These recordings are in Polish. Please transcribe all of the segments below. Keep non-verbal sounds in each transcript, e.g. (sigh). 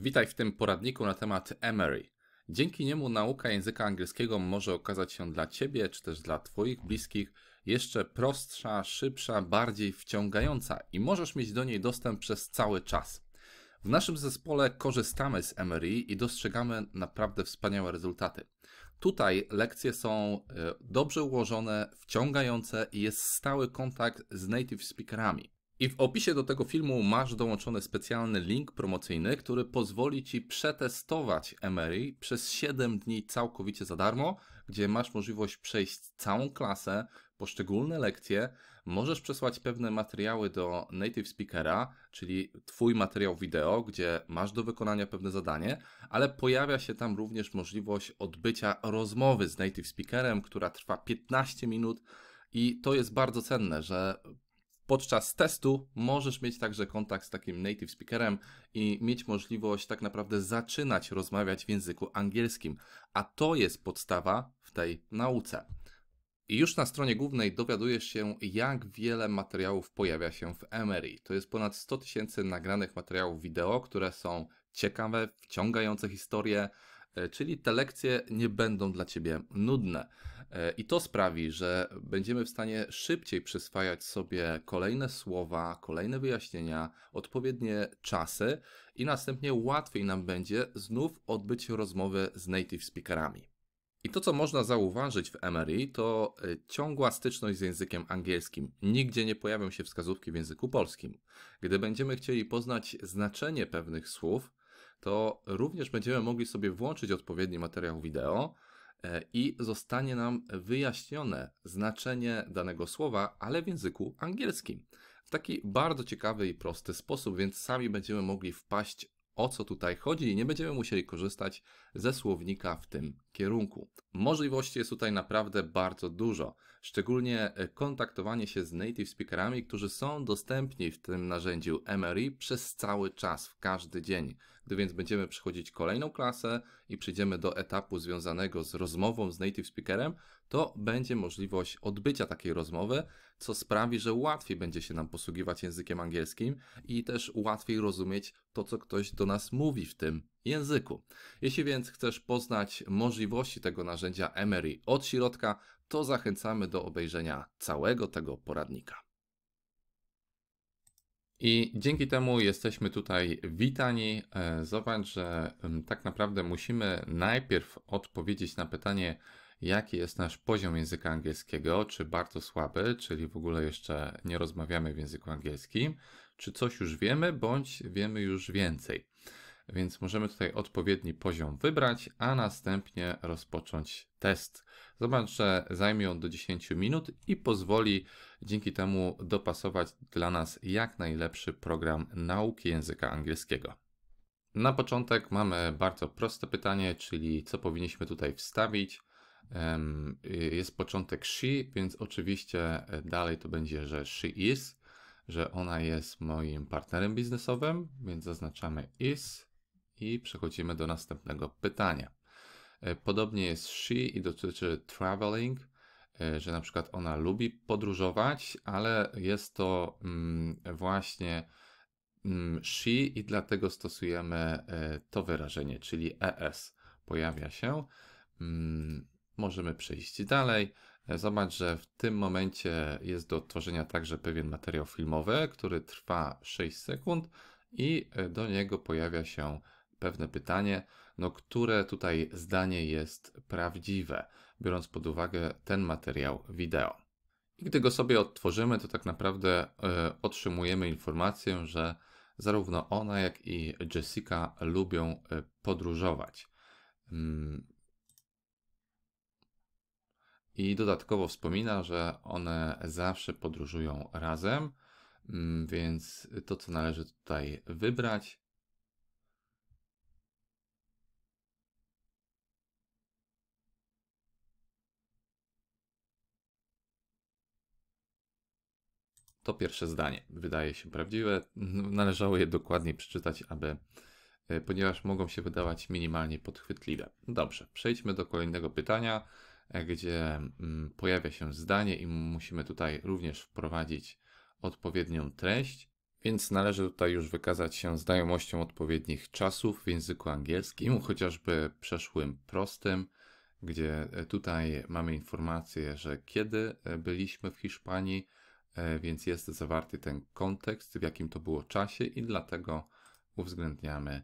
Witaj w tym poradniku na temat Emery. Dzięki niemu nauka języka angielskiego może okazać się dla Ciebie czy też dla Twoich bliskich jeszcze prostsza, szybsza, bardziej wciągająca i możesz mieć do niej dostęp przez cały czas. W naszym zespole korzystamy z Emery i dostrzegamy naprawdę wspaniałe rezultaty. Tutaj lekcje są e, dobrze ułożone, wciągające i jest stały kontakt z native speakerami. I w opisie do tego filmu masz dołączony specjalny link promocyjny, który pozwoli Ci przetestować Emery przez 7 dni całkowicie za darmo, gdzie masz możliwość przejść całą klasę, poszczególne lekcje, możesz przesłać pewne materiały do native speakera, czyli Twój materiał wideo, gdzie masz do wykonania pewne zadanie, ale pojawia się tam również możliwość odbycia rozmowy z native speakerem, która trwa 15 minut. I to jest bardzo cenne, że Podczas testu możesz mieć także kontakt z takim native speakerem i mieć możliwość tak naprawdę zaczynać rozmawiać w języku angielskim, a to jest podstawa w tej nauce. I już na stronie głównej dowiadujesz się, jak wiele materiałów pojawia się w Emery. To jest ponad 100 tysięcy nagranych materiałów wideo, które są ciekawe, wciągające historie, e, czyli te lekcje nie będą dla Ciebie nudne. E, I to sprawi, że będziemy w stanie szybciej przyswajać sobie kolejne słowa, kolejne wyjaśnienia, odpowiednie czasy i następnie łatwiej nam będzie znów odbyć rozmowy z native speakerami. I to, co można zauważyć w MRI, to e, ciągła styczność z językiem angielskim. Nigdzie nie pojawią się wskazówki w języku polskim. Gdy będziemy chcieli poznać znaczenie pewnych słów, to również będziemy mogli sobie włączyć odpowiedni materiał wideo, E, i zostanie nam wyjaśnione znaczenie danego słowa, ale w języku angielskim. W taki bardzo ciekawy i prosty sposób, więc sami będziemy mogli wpaść o co tutaj chodzi i nie będziemy musieli korzystać ze słownika w tym kierunku. Możliwości jest tutaj naprawdę bardzo dużo, szczególnie e, kontaktowanie się z native speakerami, którzy są dostępni w tym narzędziu MRI przez cały czas, w każdy dzień. Gdy więc będziemy przechodzić kolejną klasę i przyjdziemy do etapu związanego z rozmową z native speakerem, to będzie możliwość odbycia takiej rozmowy, co sprawi, że łatwiej będzie się nam posługiwać językiem angielskim i też łatwiej rozumieć to, co ktoś do nas mówi w tym języku. Jeśli więc chcesz poznać możliwości tego narzędzia Emery od środka, to zachęcamy do obejrzenia całego tego poradnika. I dzięki temu jesteśmy tutaj witani. E, zobacz, że tak naprawdę musimy najpierw odpowiedzieć na pytanie, jaki jest nasz poziom języka angielskiego, czy bardzo słaby, czyli w ogóle jeszcze nie rozmawiamy w języku angielskim, czy coś już wiemy, bądź wiemy już więcej. Więc możemy tutaj odpowiedni poziom wybrać, a następnie rozpocząć test. Zobacz, że zajmie on do 10 minut i pozwoli dzięki temu dopasować dla nas jak najlepszy program nauki języka angielskiego. Na początek mamy bardzo proste pytanie, czyli co powinniśmy tutaj wstawić. Y, jest początek she, więc oczywiście e, dalej to będzie, że she is, że ona jest moim partnerem biznesowym, więc zaznaczamy is i przechodzimy do następnego pytania. E, podobnie jest she i dotyczy traveling, e, że na przykład ona lubi podróżować, ale jest to mm, właśnie she mm, i dlatego stosujemy to wyrażenie, czyli es pojawia się. Mm, Możemy przejść dalej. E, zobacz, że w tym momencie jest do odtworzenia także pewien materiał filmowy, który trwa 6 sekund i e, do niego pojawia się pewne pytanie, no które tutaj zdanie jest prawdziwe, biorąc pod uwagę ten materiał wideo. I gdy go sobie odtworzymy, to tak naprawdę e, otrzymujemy informację, że zarówno ona, jak i Jessica lubią podróżować. Mm, i dodatkowo wspomina, że one zawsze podróżują razem, mm, więc to, co należy tutaj wybrać, To pierwsze zdanie wydaje się prawdziwe. (laughs) Należało je dokładnie przeczytać, aby, e, ponieważ mogą się wydawać minimalnie podchwytliwe. Dobrze, przejdźmy do kolejnego pytania. E, gdzie mm, pojawia się zdanie i musimy tutaj również wprowadzić odpowiednią treść. Więc należy tutaj już wykazać się znajomością odpowiednich czasów w języku angielskim, chociażby przeszłym prostym, gdzie e, tutaj mamy informację, że kiedy e, byliśmy w Hiszpanii, więc jest zawarty ten kontekst, w jakim to było czasie i dlatego uwzględniamy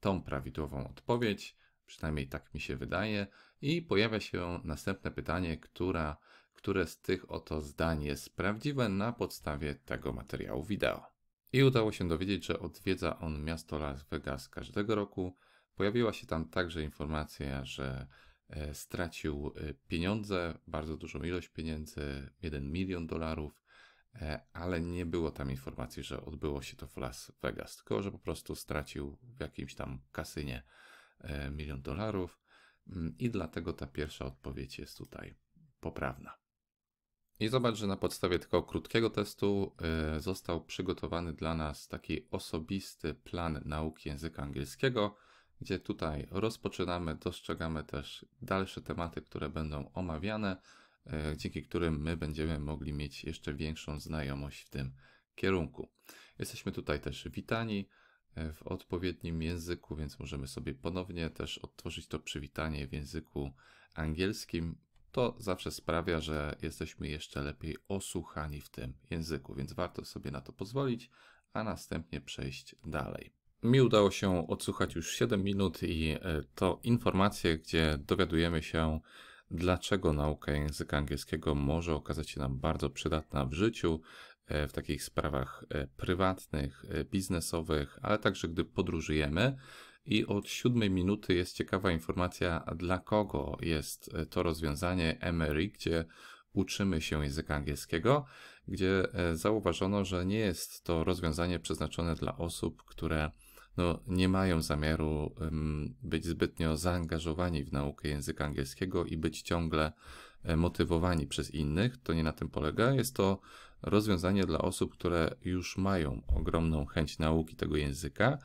tą prawidłową odpowiedź, przynajmniej tak mi się wydaje. I pojawia się następne pytanie, która, które z tych oto zdań jest prawdziwe na podstawie tego materiału wideo. I udało się dowiedzieć, że odwiedza on miasto Las Vegas każdego roku. Pojawiła się tam także informacja, że e, stracił e, pieniądze, bardzo dużą ilość pieniędzy, 1 milion dolarów, e, ale nie było tam informacji, że odbyło się to w Las Vegas, tylko że po prostu stracił w jakimś tam kasynie milion dolarów. Mm, I dlatego ta pierwsza odpowiedź jest tutaj poprawna. I zobacz, że na podstawie tego krótkiego testu y, został przygotowany dla nas taki osobisty plan nauki języka angielskiego, gdzie tutaj rozpoczynamy, dostrzegamy też dalsze tematy, które będą omawiane, y, dzięki którym my będziemy mogli mieć jeszcze większą znajomość w tym kierunku. Jesteśmy tutaj też witani. E, w odpowiednim języku, więc możemy sobie ponownie też odtworzyć to przywitanie w języku angielskim. To zawsze sprawia, że jesteśmy jeszcze lepiej osłuchani w tym języku, więc warto sobie na to pozwolić, a następnie przejść dalej. Mi udało się odsłuchać już 7 minut i e, to informacje, gdzie dowiadujemy się, dlaczego nauka języka angielskiego może okazać się nam bardzo przydatna w życiu, E, w takich sprawach e, prywatnych, e, biznesowych, ale także gdy podróżujemy. I od siódmej minuty jest ciekawa informacja, dla kogo jest to rozwiązanie Emery, gdzie uczymy się języka angielskiego, gdzie zauważono, że nie jest to rozwiązanie przeznaczone dla osób, które no, nie mają zamiaru być zbytnio zaangażowani w naukę języka angielskiego i być ciągle motywowani przez innych. To nie na tym polega. Jest to rozwiązanie dla osób, które już mają ogromną chęć nauki tego języka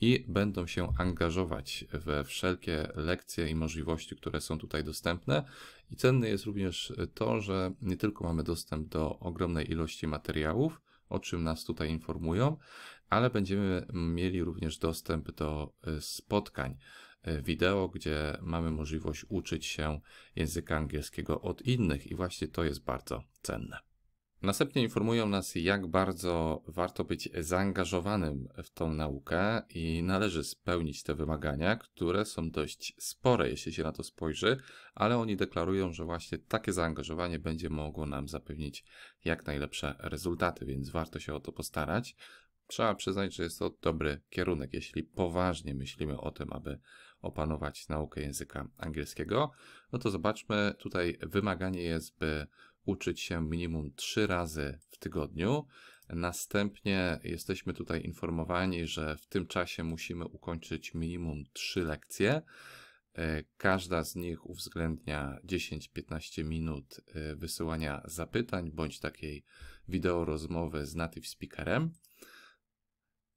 i będą się angażować we wszelkie lekcje i możliwości, które są tutaj dostępne. I cenne jest również to, że nie tylko mamy dostęp do ogromnej ilości materiałów, o czym nas tutaj informują, ale będziemy mieli również dostęp do e, spotkań e, wideo, gdzie mamy możliwość uczyć się języka angielskiego od innych i właśnie to jest bardzo cenne. Następnie informują nas, jak bardzo warto być zaangażowanym w tą naukę i należy spełnić te wymagania, które są dość spore, jeśli się na to spojrzy, ale oni deklarują, że właśnie takie zaangażowanie będzie mogło nam zapewnić jak najlepsze rezultaty, więc warto się o to postarać. Trzeba przyznać, że jest to dobry kierunek, jeśli poważnie myślimy o tym, aby opanować naukę języka angielskiego. No to zobaczmy, tutaj wymaganie jest, by uczyć się minimum trzy razy w tygodniu. Następnie jesteśmy tutaj informowani, że w tym czasie musimy ukończyć minimum trzy lekcje. E, każda z nich uwzględnia 10-15 minut e, wysyłania zapytań bądź takiej wideo rozmowy z native speakerem.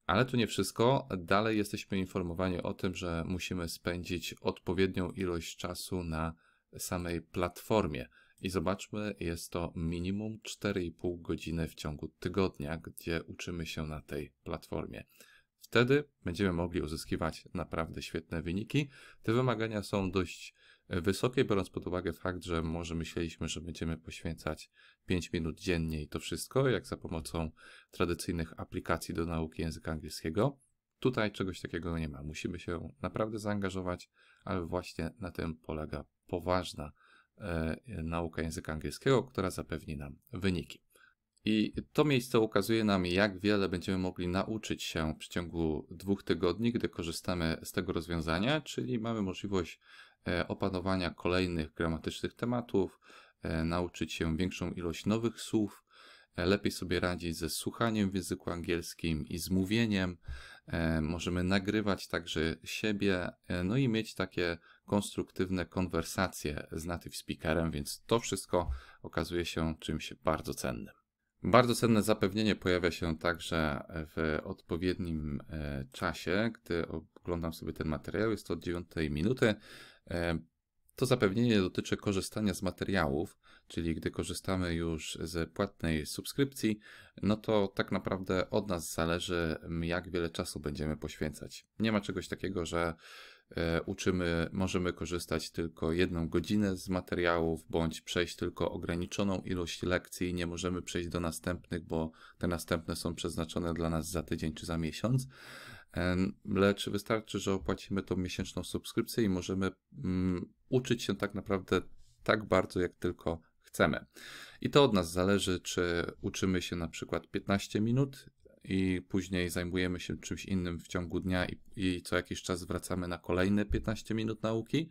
Ale to nie wszystko. Dalej jesteśmy informowani o tym, że musimy spędzić odpowiednią ilość czasu na samej platformie. I zobaczmy, jest to minimum 4,5 godziny w ciągu tygodnia, gdzie uczymy się na tej platformie. Wtedy będziemy mogli uzyskiwać naprawdę świetne wyniki. Te wymagania są dość wysokie, biorąc pod uwagę fakt, że może myśleliśmy, że będziemy poświęcać 5 minut dziennie i to wszystko, jak za pomocą tradycyjnych aplikacji do nauki języka angielskiego. Tutaj czegoś takiego nie ma. Musimy się naprawdę zaangażować, ale właśnie na tym polega poważna E, nauka języka angielskiego, która zapewni nam wyniki. I to miejsce ukazuje nam, jak wiele będziemy mogli nauczyć się w ciągu dwóch tygodni, gdy korzystamy z tego rozwiązania, czyli mamy możliwość e, opanowania kolejnych gramatycznych tematów, e, nauczyć się większą ilość nowych słów, lepiej sobie radzić ze słuchaniem w języku angielskim i z mówieniem. Możemy nagrywać także siebie, no i mieć takie konstruktywne konwersacje z native speakerem, więc to wszystko okazuje się czymś bardzo cennym. Bardzo cenne zapewnienie pojawia się także w odpowiednim e, czasie, gdy oglądam sobie ten materiał, jest to od 9 minuty. E, to zapewnienie dotyczy korzystania z materiałów, czyli gdy korzystamy już z płatnej subskrypcji, no to tak naprawdę od nas zależy, jak wiele czasu będziemy poświęcać. Nie ma czegoś takiego, że E, uczymy, możemy korzystać tylko jedną godzinę z materiałów, bądź przejść tylko ograniczoną ilość lekcji. Nie możemy przejść do następnych, bo te następne są przeznaczone dla nas za tydzień czy za miesiąc. Lecz wystarczy, że opłacimy tą miesięczną subskrypcję i możemy mm, uczyć się tak naprawdę tak bardzo, jak tylko chcemy. I to od nas zależy, czy uczymy się na przykład 15 minut i później zajmujemy się czymś innym w ciągu dnia i, i co jakiś czas wracamy na kolejne 15 minut nauki,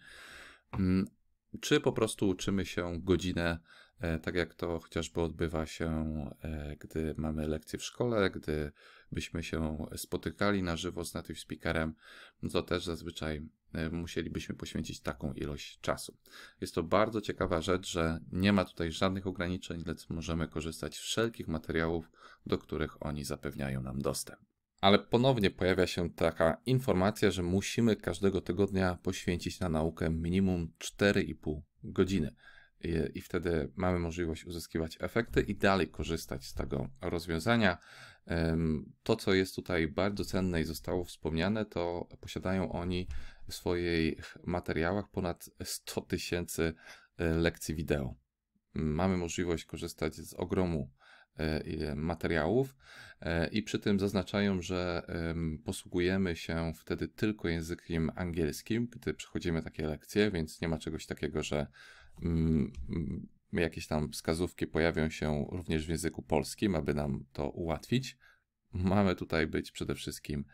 mm, czy po prostu uczymy się godzinę, e, tak jak to chociażby odbywa się, e, gdy mamy lekcje w szkole, gdy byśmy się spotykali na żywo z native speakerem, no to też zazwyczaj E, musielibyśmy poświęcić taką ilość czasu. Jest to bardzo ciekawa rzecz, że nie ma tutaj żadnych ograniczeń, lecz możemy korzystać z wszelkich materiałów, do których oni zapewniają nam dostęp. Ale ponownie pojawia się taka informacja, że musimy każdego tygodnia poświęcić na naukę minimum 4,5 godziny. I, I wtedy mamy możliwość uzyskiwać efekty i dalej korzystać z tego rozwiązania. To, co jest tutaj bardzo cenne i zostało wspomniane, to posiadają oni w swoich materiałach ponad 100 tysięcy e, lekcji wideo. Mamy możliwość korzystać z ogromu e, e, materiałów i przy tym zaznaczają, że posługujemy się wtedy tylko językiem angielskim, gdy przechodzimy takie lekcje, więc nie ma czegoś takiego, że mm, mm, jakieś tam wskazówki pojawią się również w języku polskim, aby nam to ułatwić. Mamy tutaj być przede wszystkim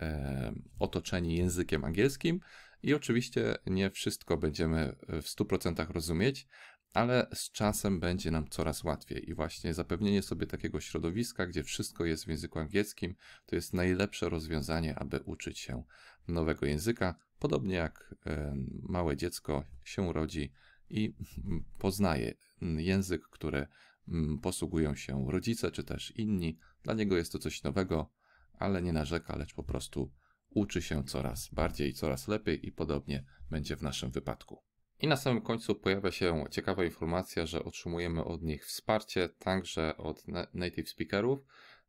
E, otoczeni językiem angielskim i oczywiście nie wszystko będziemy e, w 100% rozumieć, ale z czasem będzie nam coraz łatwiej i właśnie zapewnienie sobie takiego środowiska, gdzie wszystko jest w języku angielskim, to jest najlepsze rozwiązanie, aby uczyć się nowego języka, podobnie jak e, małe dziecko się rodzi i mm, poznaje mm, język, który mm, posługują się rodzice czy też inni. Dla niego jest to coś nowego, ale nie narzeka, lecz po prostu uczy się coraz bardziej, coraz lepiej i podobnie będzie w naszym wypadku. I na samym końcu pojawia się ciekawa informacja, że otrzymujemy od nich wsparcie także od native speakerów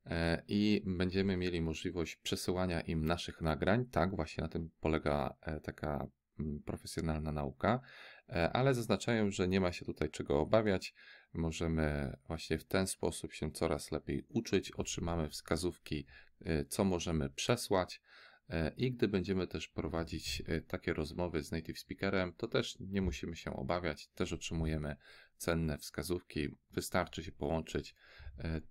e, i będziemy mieli możliwość przesyłania im naszych nagrań. Tak, właśnie na tym polega e, taka mm, profesjonalna nauka, e, ale zaznaczają, że nie ma się tutaj czego obawiać. Możemy właśnie w ten sposób się coraz lepiej uczyć, otrzymamy wskazówki, Y, co możemy przesłać. Y, I gdy będziemy też prowadzić y, takie rozmowy z native speakerem, to też nie musimy się obawiać, też otrzymujemy cenne wskazówki. Wystarczy się połączyć.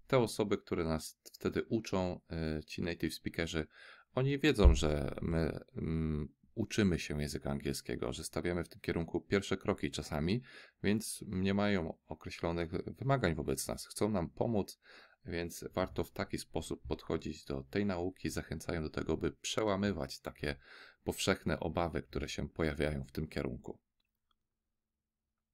Te osoby, które nas wtedy uczą, ci native speakerzy, oni wiedzą, że my mm, uczymy się języka angielskiego, że stawiamy w tym kierunku pierwsze kroki czasami, więc nie mają określonych wymagań wobec nas. Chcą nam pomóc więc warto w taki sposób podchodzić do tej nauki, zachęcają do tego, by przełamywać takie powszechne obawy, które się pojawiają w tym kierunku.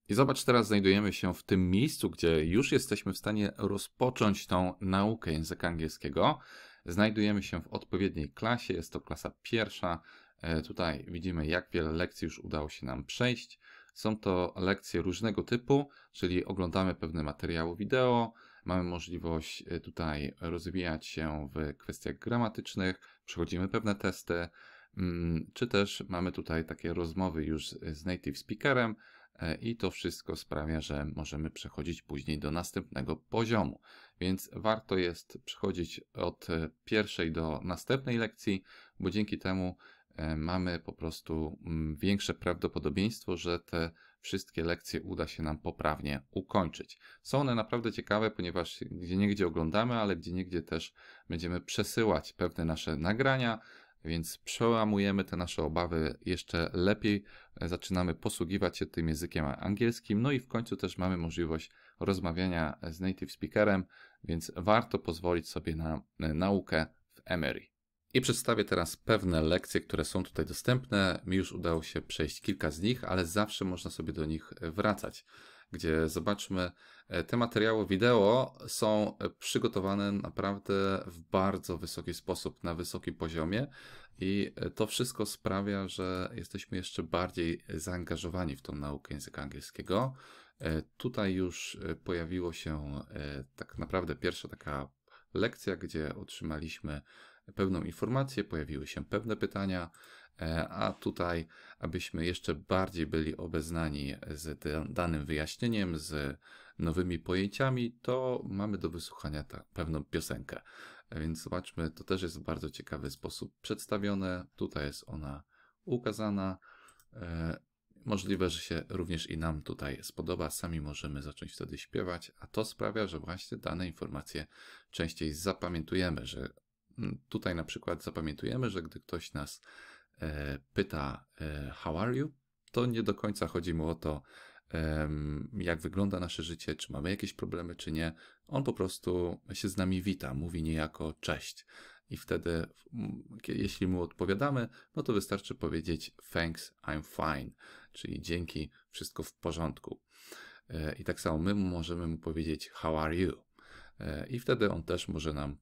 I zobacz, teraz znajdujemy się w tym miejscu, gdzie już jesteśmy w stanie rozpocząć tą naukę języka angielskiego. Znajdujemy się w odpowiedniej klasie, jest to klasa pierwsza. E, tutaj widzimy, jak wiele lekcji już udało się nam przejść. Są to lekcje różnego typu, czyli oglądamy pewne materiały wideo, Mamy możliwość e, tutaj rozwijać się w kwestiach gramatycznych, przechodzimy pewne testy, mm, czy też mamy tutaj takie rozmowy już z native speakerem e, i to wszystko sprawia, że możemy przechodzić później do następnego poziomu. Więc warto jest przechodzić od pierwszej do następnej lekcji, bo dzięki temu e, mamy po prostu mm, większe prawdopodobieństwo, że te wszystkie lekcje uda się nam poprawnie ukończyć. Są one naprawdę ciekawe, ponieważ gdzie niegdzie oglądamy, ale gdzie niegdzie też będziemy przesyłać pewne nasze nagrania, więc przełamujemy te nasze obawy jeszcze lepiej, e, zaczynamy posługiwać się tym językiem angielskim, no i w końcu też mamy możliwość rozmawiania z native speakerem, więc warto pozwolić sobie na e, naukę w Emery. I przedstawię teraz pewne lekcje, które są tutaj dostępne. Mi już udało się przejść kilka z nich, ale zawsze można sobie do nich e, wracać, gdzie zobaczmy, e, te materiały wideo są e, przygotowane naprawdę w bardzo wysoki sposób, na wysokim poziomie i to wszystko sprawia, że jesteśmy jeszcze bardziej zaangażowani w tą naukę języka angielskiego. Tutaj już pojawiło się tak naprawdę pierwsza taka lekcja, gdzie otrzymaliśmy pewną informację, pojawiły się pewne pytania, e, a tutaj, abyśmy jeszcze bardziej byli obeznani z danym wyjaśnieniem, z nowymi pojęciami, to mamy do wysłuchania ta, pewną piosenkę. Więc zobaczmy, to też jest w bardzo ciekawy sposób przedstawione. Tutaj jest ona ukazana. E, możliwe, że się również i nam tutaj spodoba, sami możemy zacząć wtedy śpiewać, a to sprawia, że właśnie dane informacje częściej zapamiętujemy, że Mm, tutaj na przykład zapamiętujemy, że gdy ktoś nas e, pyta e, how are you, to nie do końca chodzi mu o to, jak wygląda nasze życie, czy mamy jakieś problemy, czy nie. On po prostu się z nami wita, mówi niejako cześć. I wtedy, jeśli mu odpowiadamy, no to wystarczy powiedzieć thanks, I'm fine, czyli dzięki, wszystko w porządku. E, I tak samo my możemy mu powiedzieć how are you. I wtedy on też może nam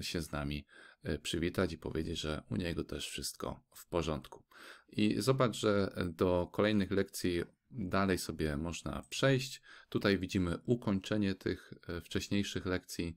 się z nami e, przywitać i powiedzieć, że u niego też wszystko w porządku. I zobacz, że do kolejnych lekcji dalej sobie można przejść. Tutaj widzimy ukończenie tych e, wcześniejszych lekcji.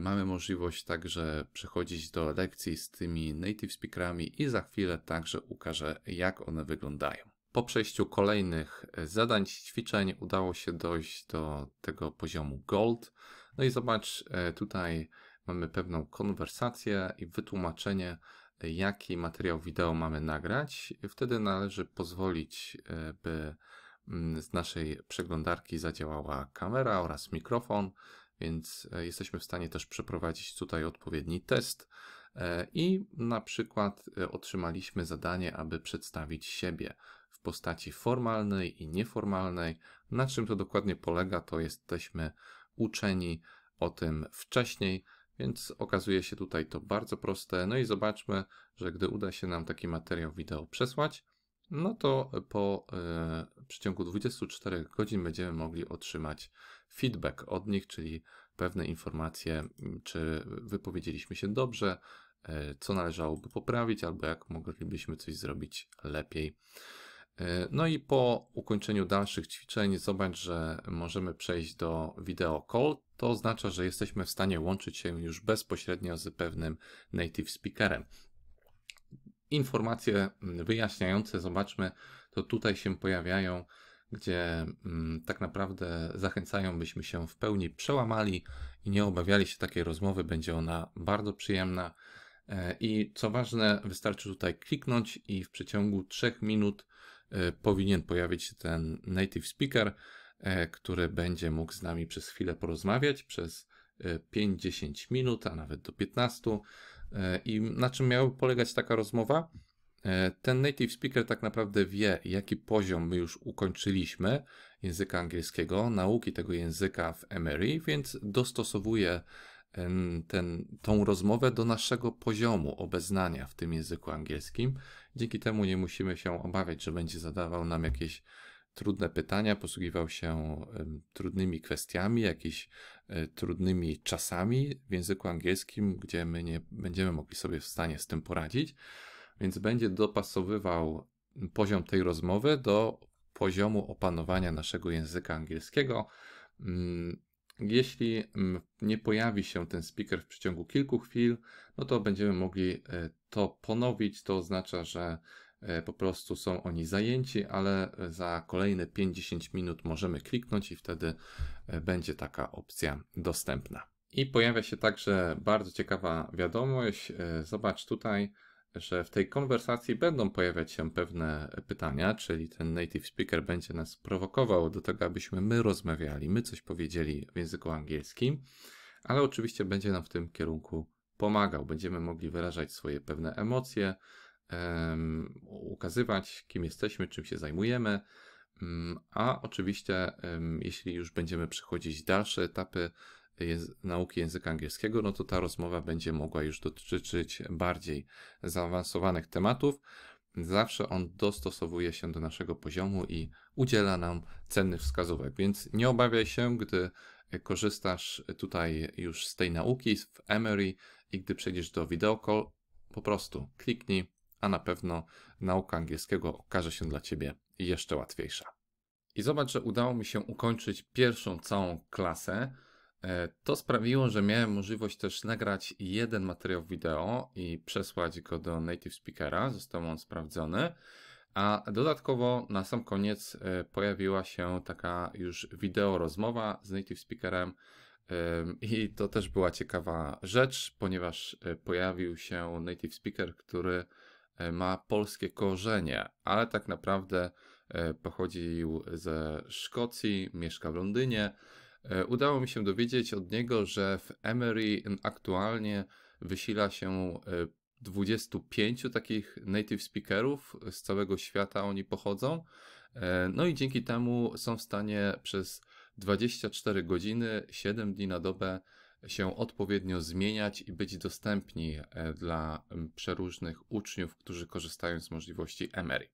Mamy możliwość także przechodzić do lekcji z tymi native speakerami i za chwilę także ukażę, jak one wyglądają. Po przejściu kolejnych e, zadań, ćwiczeń udało się dojść do tego poziomu Gold. No i zobacz, tutaj mamy pewną konwersację i wytłumaczenie, jaki materiał wideo mamy nagrać. Wtedy należy pozwolić, e, by mm, z naszej przeglądarki zadziałała kamera oraz mikrofon, więc e, jesteśmy w stanie też przeprowadzić tutaj odpowiedni test. E, I na przykład otrzymaliśmy zadanie, aby przedstawić siebie w postaci formalnej i nieformalnej. Na czym to dokładnie polega, to jesteśmy uczeni o tym wcześniej, więc okazuje się tutaj to bardzo proste. No i zobaczmy, że gdy uda się nam taki materiał wideo przesłać, no to po y, przeciągu 24 godzin będziemy mogli otrzymać feedback od nich, czyli pewne informacje, mm, czy wypowiedzieliśmy się dobrze, y, co należałoby poprawić, albo jak moglibyśmy coś zrobić lepiej. E, no i po ukończeniu dalszych ćwiczeń zobacz, że możemy przejść do video call. To oznacza, że jesteśmy w stanie łączyć się już bezpośrednio z pewnym native speakerem. Informacje mm, wyjaśniające, zobaczmy, to tutaj się pojawiają, gdzie mm, tak naprawdę zachęcają, byśmy się w pełni przełamali i nie obawiali się takiej rozmowy. Będzie ona bardzo przyjemna. E, I co ważne, wystarczy tutaj kliknąć i w przeciągu 3 minut E, powinien pojawić się ten native speaker, e, który będzie mógł z nami przez chwilę porozmawiać, przez 5-10 e, minut, a nawet do 15. I na czym miałby polegać taka rozmowa? Ten native speaker tak naprawdę wie, jaki poziom my już ukończyliśmy języka angielskiego, nauki tego języka w Emery, więc dostosowuje ten, tą rozmowę do naszego poziomu obeznania w tym języku angielskim. Dzięki temu nie musimy się obawiać, że będzie zadawał nam jakieś trudne pytania, posługiwał się trudnymi kwestiami, jakimiś e, trudnymi czasami w języku angielskim, gdzie my nie będziemy mogli sobie w stanie z tym poradzić, więc będzie dopasowywał poziom tej rozmowy do poziomu opanowania naszego języka angielskiego mm, jeśli mm, nie pojawi się ten speaker w przeciągu kilku chwil, no to będziemy mogli e, to ponowić. To oznacza, że e, po prostu są oni zajęci, ale e, za kolejne 50 minut możemy kliknąć i wtedy będzie taka opcja dostępna. I pojawia się także bardzo ciekawa wiadomość. Zobacz tutaj, że w tej konwersacji będą pojawiać się pewne pytania, czyli ten native speaker będzie nas prowokował do tego, abyśmy my rozmawiali, my coś powiedzieli w języku angielskim, ale oczywiście będzie nam w tym kierunku pomagał. Będziemy mogli wyrażać swoje pewne emocje, um, ukazywać, kim jesteśmy, czym się zajmujemy. Mm, a oczywiście, jeśli już będziemy przechodzić dalsze etapy nauki języka angielskiego, no to ta rozmowa będzie mogła już dotyczyć bardziej zaawansowanych tematów. Zawsze on dostosowuje się do naszego poziomu i udziela nam cennych wskazówek, więc nie obawiaj się, gdy korzystasz tutaj już z tej nauki w Emery i gdy przejdziesz do wideokol, po prostu kliknij, a na pewno nauka angielskiego okaże się dla Ciebie jeszcze łatwiejsza. I zobacz, że udało mi się ukończyć pierwszą całą klasę. E, to sprawiło, że miałem możliwość też nagrać jeden materiał wideo i przesłać go do native speakera. Został on sprawdzony. A dodatkowo na sam koniec e, pojawiła się taka już wideo rozmowa z native speakerem. I to też była ciekawa rzecz, ponieważ e, pojawił się native speaker, który ma polskie korzenie, ale tak naprawdę pochodził ze Szkocji, mieszka w Londynie E, udało mi się dowiedzieć od niego, że w Emery aktualnie wysila się 25 e, takich native speakerów z całego świata oni pochodzą. E, no i dzięki temu są w stanie przez 24 godziny, 7 dni na dobę się odpowiednio zmieniać i być dostępni dla przeróżnych uczniów, którzy korzystają z możliwości Emery.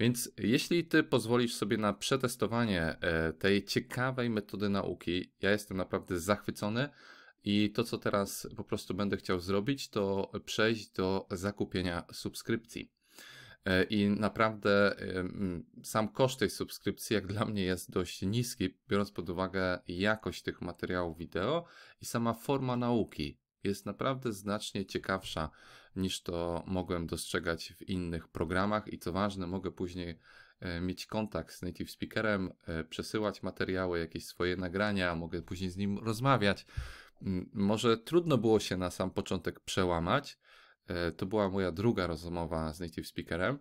Więc jeśli ty pozwolisz sobie na przetestowanie e, tej ciekawej metody nauki, ja jestem naprawdę zachwycony. I to, co teraz po prostu będę chciał zrobić, to przejść do zakupienia subskrypcji. E, I naprawdę sam koszt tej subskrypcji, jak dla mnie, jest dość niski, biorąc pod uwagę jakość tych materiałów wideo i sama forma nauki jest naprawdę znacznie ciekawsza niż to mogłem dostrzegać w innych programach i co ważne, mogę później e, mieć kontakt z native speakerem, e, przesyłać materiały, jakieś swoje nagrania, mogę później z nim rozmawiać. Może trudno było się na sam początek przełamać. E, to była moja druga rozmowa z native speakerem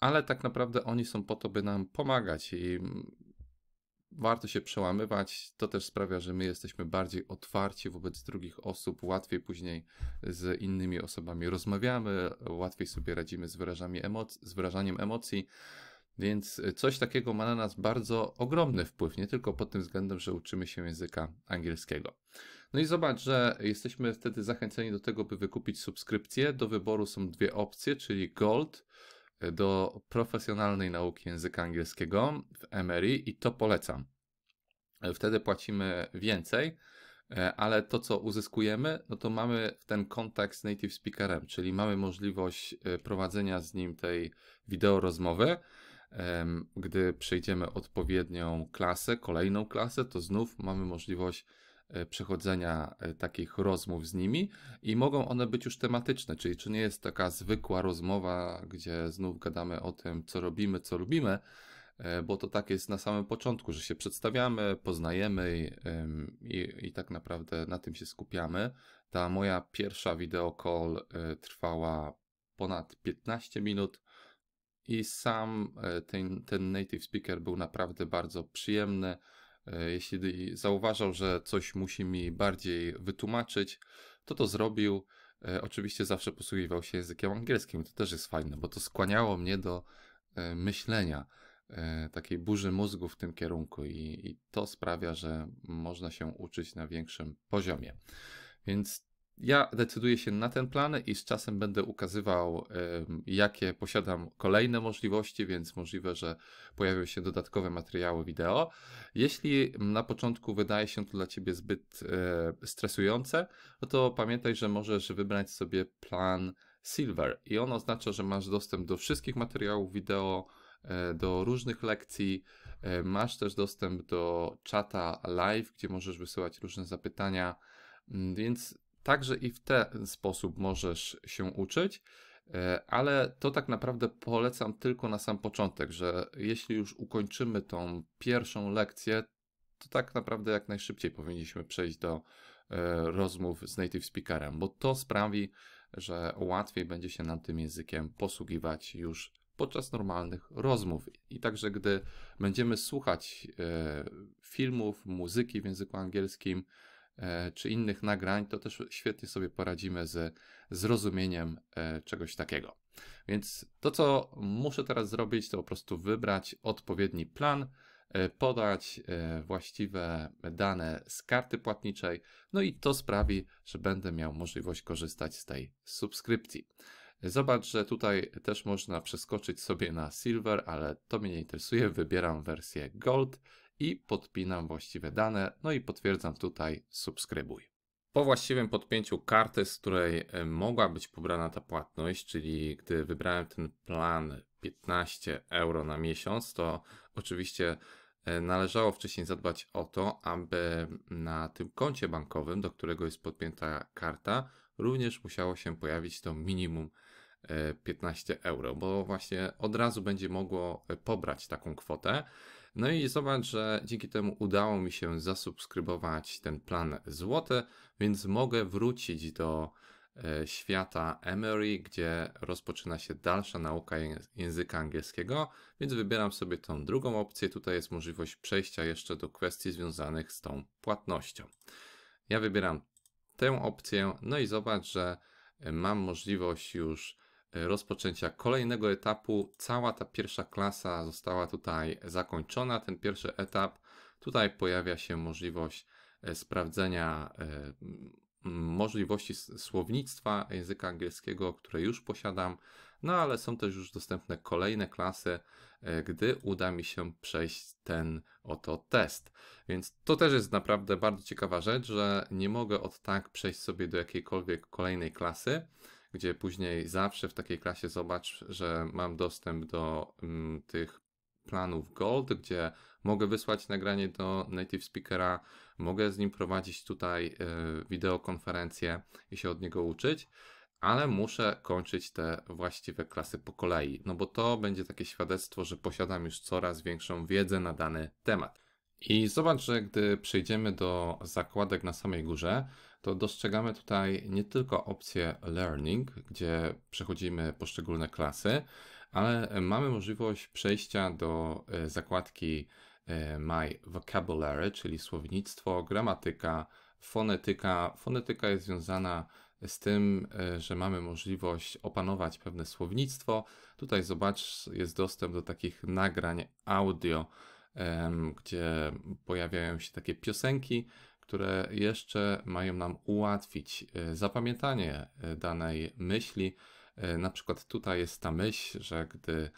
ale tak naprawdę oni są po to, by nam pomagać i warto się przełamywać. To też sprawia, że my jesteśmy bardziej otwarci wobec drugich osób, łatwiej później z innymi osobami rozmawiamy, łatwiej sobie radzimy z, emoc- z wyrażaniem emocji. Więc coś takiego ma na nas bardzo ogromny wpływ, nie tylko pod tym względem, że uczymy się języka angielskiego. No i zobacz, że jesteśmy wtedy zachęceni do tego, by wykupić subskrypcję. Do wyboru są dwie opcje, czyli Gold, do profesjonalnej nauki języka angielskiego w Emery i to polecam. E, wtedy płacimy więcej, e, ale to, co uzyskujemy, no to mamy ten kontakt z native speakerem, czyli mamy możliwość e, prowadzenia z nim tej wideo rozmowy. Gdy przejdziemy odpowiednią klasę, kolejną klasę, to znów mamy możliwość E, przechodzenia e, takich rozmów z nimi i mogą one być już tematyczne, czyli czy nie jest taka zwykła rozmowa, gdzie znów gadamy o tym, co robimy, co lubimy, e, bo to tak jest na samym początku, że się przedstawiamy, poznajemy i, i tak naprawdę na tym się skupiamy. Ta moja pierwsza wideokol trwała ponad 15 minut i sam ten, ten native speaker był naprawdę bardzo przyjemny E, jeśli zauważał, że coś musi mi bardziej wytłumaczyć, to to zrobił. E, oczywiście zawsze posługiwał się językiem angielskim. To też jest fajne, bo to skłaniało mnie do e, myślenia, takiej burzy mózgu w tym kierunku, i, i to sprawia, że można się uczyć na większym poziomie. Więc ja decyduję się na ten plan i z czasem będę ukazywał, jakie posiadam kolejne możliwości, więc możliwe, że pojawią się dodatkowe materiały wideo. Jeśli na początku wydaje się to dla Ciebie zbyt e, stresujące, no to pamiętaj, że możesz wybrać sobie plan Silver i on oznacza, że masz dostęp do wszystkich materiałów wideo, e, do różnych lekcji. E, masz też dostęp do czata live, gdzie możesz wysyłać różne zapytania. Mm, więc Także i w ten sposób możesz się uczyć, e, ale to tak naprawdę polecam tylko na sam początek, że jeśli już ukończymy tą pierwszą lekcję, to tak naprawdę jak najszybciej powinniśmy przejść do e, rozmów z native speakerem, bo to sprawi, że łatwiej będzie się nam tym językiem posługiwać już podczas normalnych rozmów. I także, gdy będziemy słuchać e, filmów, muzyki w języku angielskim, E, czy innych nagrań, to też świetnie sobie poradzimy z zrozumieniem e, czegoś takiego. Więc to, co muszę teraz zrobić, to po prostu wybrać odpowiedni plan, e, podać właściwe dane z karty płatniczej, no i to sprawi, że będę miał możliwość korzystać z tej subskrypcji. Zobacz, że tutaj też można przeskoczyć sobie na Silver, ale to mnie nie interesuje. Wybieram wersję Gold i podpinam właściwe dane, no i potwierdzam tutaj subskrybuj. Po właściwym podpięciu karty, z której e, mogła być pobrana ta płatność, czyli gdy wybrałem ten plan 15 euro na miesiąc, to oczywiście e, należało wcześniej zadbać o to, aby na tym koncie bankowym, do którego jest podpięta karta, również musiało się pojawić to minimum 15 e, euro, bo właśnie od razu będzie mogło pobrać taką kwotę. No i zobacz, że dzięki temu udało mi się zasubskrybować ten plan złote, więc mogę wrócić do e, świata Emory, gdzie rozpoczyna się dalsza nauka języka angielskiego, więc wybieram sobie tą drugą opcję. Tutaj jest możliwość przejścia jeszcze do kwestii związanych z tą płatnością. Ja wybieram tę opcję, no i zobacz, że e, mam możliwość już rozpoczęcia kolejnego etapu. Cała ta pierwsza klasa została tutaj zakończona, ten pierwszy etap. Tutaj pojawia się możliwość e, sprawdzenia e, możliwości słownictwa języka angielskiego, które już posiadam, no ale są też już dostępne kolejne klasy, e, gdy uda mi się przejść ten oto test. Więc to też jest naprawdę bardzo ciekawa rzecz, że nie mogę od tak przejść sobie do jakiejkolwiek kolejnej klasy, gdzie później zawsze w takiej klasie zobacz, że mam dostęp do m, mm, tych planów Gold, gdzie mogę wysłać nagranie do native speakera, mogę z nim prowadzić tutaj y, wideokonferencję i się od niego uczyć, ale muszę kończyć te właściwe klasy po kolei, no bo to będzie takie świadectwo, że posiadam już coraz większą wiedzę na dany temat. I zobacz, że gdy przejdziemy do zakładek na samej górze, to dostrzegamy tutaj nie tylko opcję learning, gdzie przechodzimy poszczególne klasy, ale mamy możliwość przejścia do e, zakładki e, My Vocabulary, czyli słownictwo, gramatyka, fonetyka. Fonetyka jest związana z tym, e, że mamy możliwość opanować pewne słownictwo. Tutaj zobacz, jest dostęp do takich nagrań audio, gdzie pojawiają się takie piosenki, które jeszcze mają nam ułatwić e, zapamiętanie e, danej myśli. E, na przykład tutaj jest ta myśl, że gdy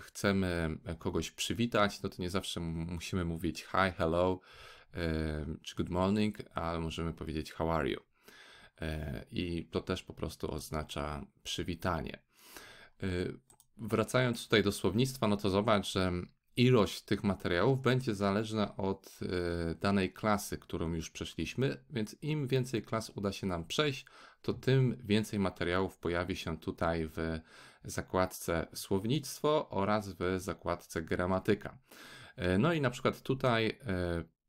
chcemy kogoś przywitać, no to nie zawsze musimy mówić hi, hello czy good morning, ale możemy powiedzieć how are you. I to też po prostu oznacza przywitanie. Wracając tutaj do słownictwa, no to zobacz, że ilość tych materiałów będzie zależna od e, danej klasy, którą już przeszliśmy, więc im więcej klas uda się nam przejść, to tym więcej materiałów pojawi się tutaj w zakładce słownictwo oraz w zakładce gramatyka. E, no i na przykład tutaj e,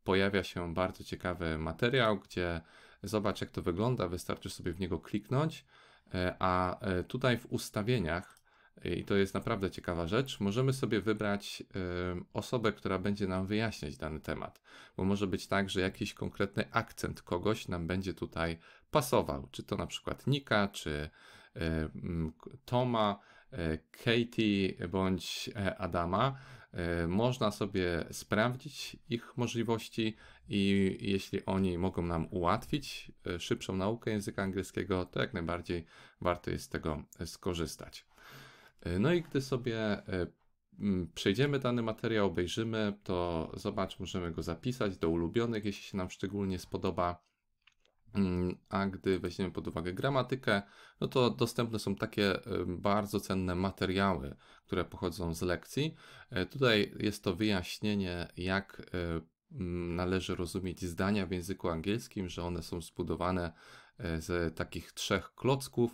pojawia się bardzo ciekawy materiał, gdzie zobacz jak to wygląda, wystarczy sobie w niego kliknąć, a tutaj w ustawieniach i to jest naprawdę ciekawa rzecz, możemy sobie wybrać osobę, która będzie nam wyjaśniać dany temat, bo może być tak, że jakiś konkretny akcent kogoś nam będzie tutaj pasował, czy to na przykład Nika, czy Toma, e, Katie bądź e, Adama. E, można sobie sprawdzić ich możliwości i jeśli oni mogą nam ułatwić szybszą naukę języka angielskiego, to jak najbardziej warto jest z tego skorzystać. E, no i gdy sobie e, przejdziemy dany materiał, obejrzymy, to zobacz, możemy go zapisać do ulubionych, jeśli się nam szczególnie spodoba. Mm, a gdy weźmiemy pod uwagę gramatykę, no to dostępne są takie e, bardzo cenne materiały, które pochodzą z lekcji. Tutaj jest to wyjaśnienie, jak należy rozumieć zdania w języku angielskim, że one są zbudowane z takich trzech klocków,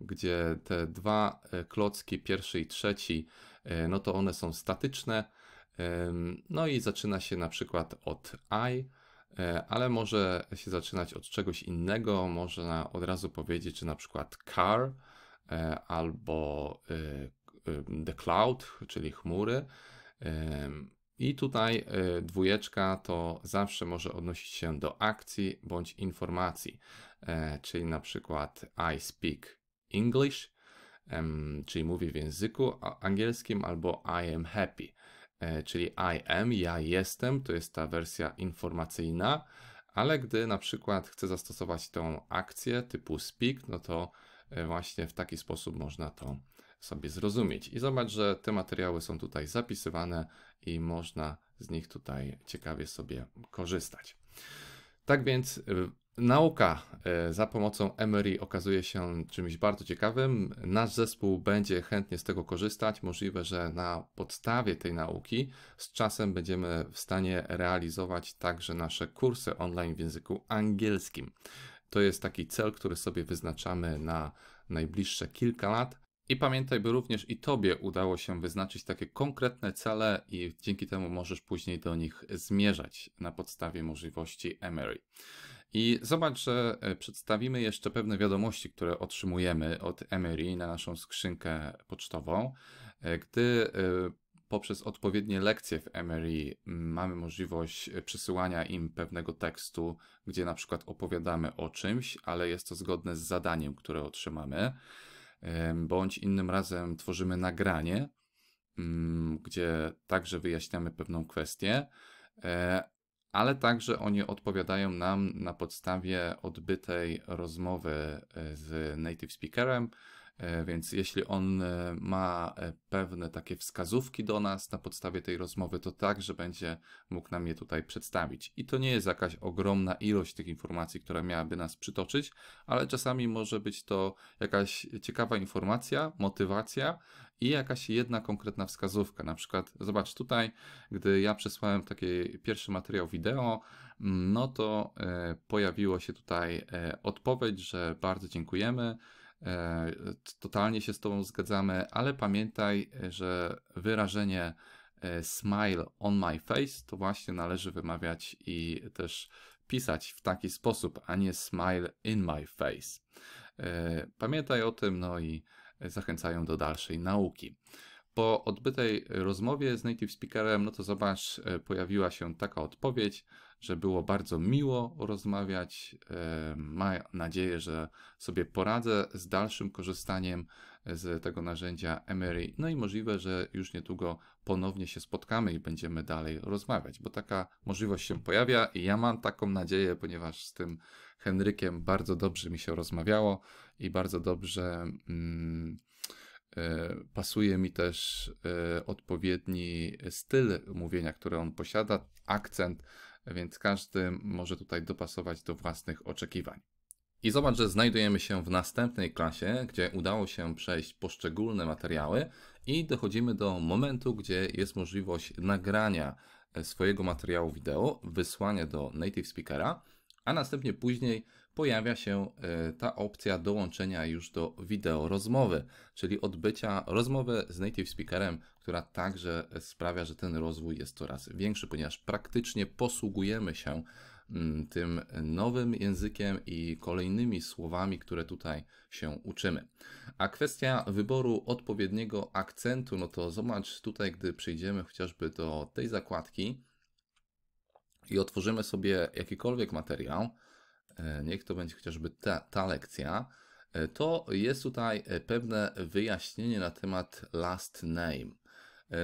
gdzie te dwa e, klocki, pierwszy i trzeci, e, no to one są statyczne. No i zaczyna się na przykład od I, e, ale może się zaczynać od czegoś innego. Można od razu powiedzieć, że na przykład car albo the cloud, czyli chmury. I tutaj dwójeczka to zawsze może odnosić się do akcji bądź informacji, czyli na przykład I speak English, czyli mówię w języku angielskim, albo I am happy, e, czyli I am, ja jestem, to jest ta wersja informacyjna, ale gdy na przykład chcę zastosować tą akcję typu speak, no to e, właśnie w taki sposób można to sobie zrozumieć. I zobacz, że te materiały są tutaj zapisywane i można z nich tutaj ciekawie sobie korzystać. Tak więc y, Nauka e, za pomocą Emery okazuje się czymś bardzo ciekawym. Nasz zespół będzie chętnie z tego korzystać. Możliwe, że na podstawie tej nauki z czasem będziemy w stanie realizować także nasze kursy online w języku angielskim. To jest taki cel, który sobie wyznaczamy na najbliższe kilka lat. I pamiętaj, by również i Tobie udało się wyznaczyć takie konkretne cele, i dzięki temu możesz później do nich zmierzać na podstawie możliwości Emery. I zobacz, że e, przedstawimy jeszcze pewne wiadomości, które otrzymujemy od Emery na naszą skrzynkę pocztową, e, gdy e, poprzez odpowiednie lekcje w Emery mm, mamy możliwość przesyłania im pewnego tekstu, gdzie na przykład opowiadamy o czymś, ale jest to zgodne z zadaniem, które otrzymamy, bądź innym razem tworzymy nagranie, mm, gdzie także wyjaśniamy pewną kwestię ale także oni odpowiadają nam na podstawie odbytej rozmowy e, z native speakerem, E, więc jeśli on e, ma e, pewne takie wskazówki do nas na podstawie tej rozmowy, to także będzie mógł nam je tutaj przedstawić. I to nie jest jakaś ogromna ilość tych informacji, która miałaby nas przytoczyć, ale czasami może być to jakaś ciekawa informacja, motywacja i jakaś jedna konkretna wskazówka. Na przykład, zobacz tutaj, gdy ja przesłałem taki pierwszy materiał wideo, mm, no to pojawiło się tutaj odpowiedź, że bardzo dziękujemy E, totalnie się z Tobą zgadzamy, ale pamiętaj, e, że wyrażenie e, smile on my face to właśnie należy wymawiać i też pisać w taki sposób, a nie smile in my face. Pamiętaj o tym, no i zachęcają do dalszej nauki. Po odbytej rozmowie z native speakerem, no to zobacz, pojawiła się taka odpowiedź że było bardzo miło rozmawiać. E, mam nadzieję, że sobie poradzę z dalszym korzystaniem e, z tego narzędzia Emery. No i możliwe, że już niedługo ponownie się spotkamy i będziemy dalej rozmawiać, bo taka możliwość się pojawia i ja mam taką nadzieję, ponieważ z tym Henrykiem bardzo dobrze mi się rozmawiało i bardzo dobrze. Mm, e, Pasuje mi też odpowiedni styl mówienia, który on posiada, akcent, więc każdy może tutaj dopasować do własnych oczekiwań. I zobacz, że znajdujemy się w następnej klasie, gdzie udało się przejść poszczególne materiały i dochodzimy do momentu, gdzie jest możliwość nagrania e, swojego materiału wideo, wysłania do native speakera, a następnie później pojawia się e, ta opcja dołączenia już do wideo rozmowy, czyli odbycia rozmowy z native speakerem, która także sprawia, że ten rozwój jest coraz większy, ponieważ praktycznie posługujemy się mm, tym nowym językiem i kolejnymi słowami, które tutaj się uczymy. A kwestia wyboru odpowiedniego akcentu, no to zobacz tutaj, gdy przejdziemy chociażby do tej zakładki i otworzymy sobie jakikolwiek materiał, e, niech to będzie chociażby ta, ta lekcja, e, to jest tutaj e, pewne wyjaśnienie na temat last name.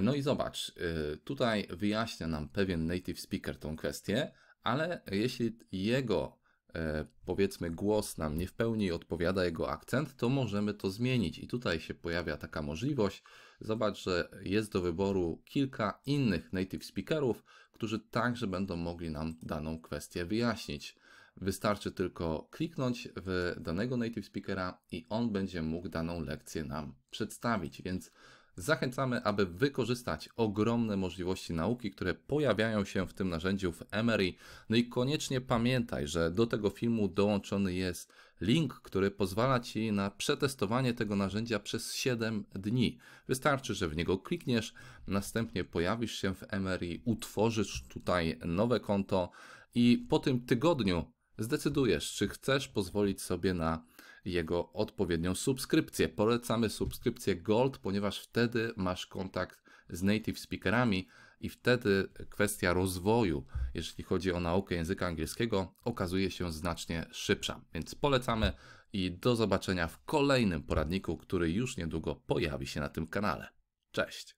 No i zobacz, y, tutaj wyjaśnia nam pewien native speaker tą kwestię, ale jeśli jego e, powiedzmy głos nam nie w pełni odpowiada jego akcent, to możemy to zmienić. I tutaj się pojawia taka możliwość. Zobacz, że jest do wyboru kilka innych native speakerów, którzy także będą mogli nam daną kwestię wyjaśnić. Wystarczy tylko kliknąć w danego native speakera i on będzie mógł daną lekcję nam przedstawić, więc Zachęcamy, aby wykorzystać ogromne możliwości nauki, które pojawiają się w tym narzędziu w Emery. No i koniecznie pamiętaj, że do tego filmu dołączony jest link, który pozwala Ci na przetestowanie tego narzędzia przez 7 dni. Wystarczy, że w niego klikniesz, następnie pojawisz się w Emery, utworzysz tutaj nowe konto i po tym tygodniu zdecydujesz, czy chcesz pozwolić sobie na jego odpowiednią subskrypcję. Polecamy subskrypcję Gold, ponieważ wtedy masz kontakt z native speakerami i wtedy kwestia rozwoju, jeżeli chodzi o naukę języka angielskiego, okazuje się znacznie szybsza. Więc polecamy i do zobaczenia w kolejnym poradniku, który już niedługo pojawi się na tym kanale. Cześć!